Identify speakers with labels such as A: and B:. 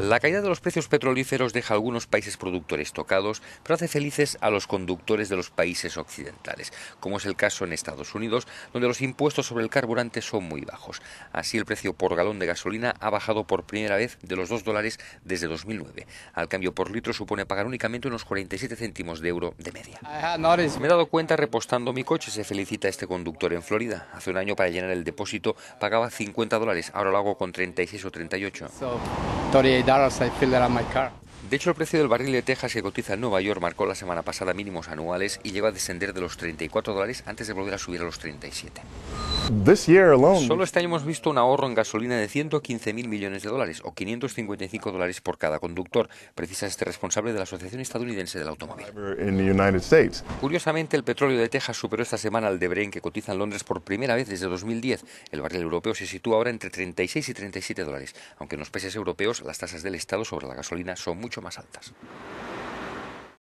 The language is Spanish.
A: La caída de los precios petrolíferos deja a algunos países productores tocados, pero hace felices a los conductores de los países occidentales, como es el caso en Estados Unidos, donde los impuestos sobre el carburante son muy bajos. Así, el precio por galón de gasolina ha bajado por primera vez de los 2 dólares desde 2009. Al cambio por litro supone pagar únicamente unos 47 céntimos de euro de media. Me he dado cuenta repostando mi coche, se felicita este conductor en Florida. Hace un año para llenar el depósito pagaba 50 dólares, ahora lo hago con 36 o 38. 38. De hecho, el precio del barril de Texas que cotiza en Nueva York marcó la semana pasada mínimos anuales y lleva a descender de los 34 dólares antes de volver a subir a los 37.
B: Solo
A: este año hemos visto un ahorro en gasolina de 115.000 millones de dólares o 555 dólares por cada conductor, precisa este responsable de la Asociación Estadounidense del Automóvil. Curiosamente, el petróleo de Texas superó esta semana al de Brent que cotiza en Londres por primera vez desde 2010. El barril europeo se sitúa ahora entre 36 y 37 dólares, aunque en los países europeos las tasas del Estado sobre la gasolina son mucho más altas.